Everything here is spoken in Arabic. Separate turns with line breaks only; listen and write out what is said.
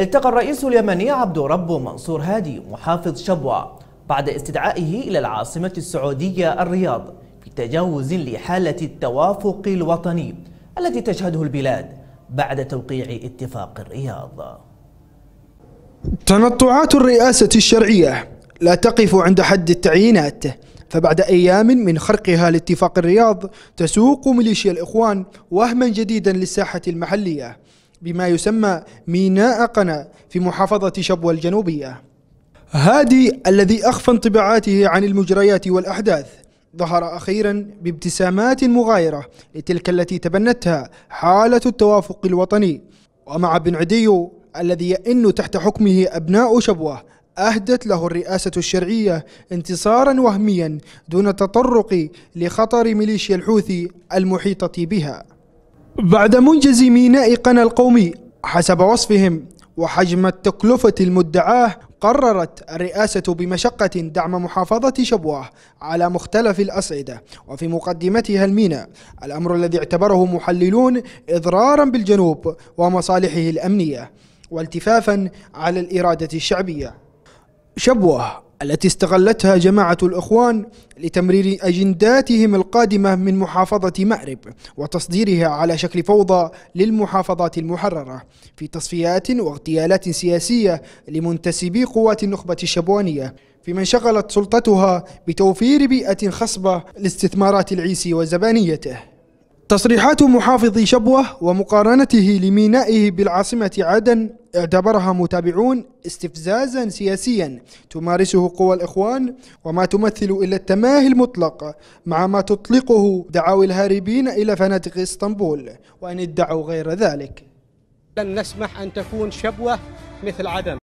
التقى الرئيس اليمني عبد رب منصور هادي محافظ شبوة بعد استدعائه إلى العاصمة السعودية الرياض بتجاوز لحالة التوافق الوطني التي تشهده البلاد بعد توقيع اتفاق الرياض
تنطعات الرئاسة الشرعية لا تقف عند حد التعيينات فبعد أيام من خرقها لاتفاق الرياض تسوق ميليشيا الإخوان وهما جديدا للساحة المحلية بما يسمى ميناء قنا في محافظة شبوة الجنوبية هادي الذي أخفى انطباعاته عن المجريات والأحداث ظهر أخيرا بابتسامات مغايرة لتلك التي تبنتها حالة التوافق الوطني ومع بن عدي الذي يئن تحت حكمه أبناء شبوة أهدت له الرئاسة الشرعية انتصارا وهميا دون تطرق لخطر ميليشيا الحوثي المحيطة بها بعد منجز ميناء قنا القومي حسب وصفهم وحجم التكلفة المدعاه قررت الرئاسة بمشقة دعم محافظة شبواه على مختلف الأصعدة وفي مقدمتها الميناء الأمر الذي اعتبره محللون إضرارا بالجنوب ومصالحه الأمنية والتفافا على الإرادة الشعبية شبوه التي استغلتها جماعة الإخوان لتمرير أجنداتهم القادمة من محافظة مأرب وتصديرها على شكل فوضى للمحافظات المحررة في تصفيات واغتيالات سياسية لمنتسبي قوات النخبة الشبوانية في من شغلت سلطتها بتوفير بيئة خصبة لاستثمارات العيسي وزبانيته تصريحات محافظ شبوه ومقارنته لمينائه بالعاصمة عدن اعتبرها متابعون استفزازا سياسيا تمارسه قوى الإخوان وما تمثل إلا التماهي المطلق مع ما تطلقه دعاوى الهاربين إلى فنادق اسطنبول وأن ادعوا غير ذلك
لن نسمح أن تكون شبوة مثل عدن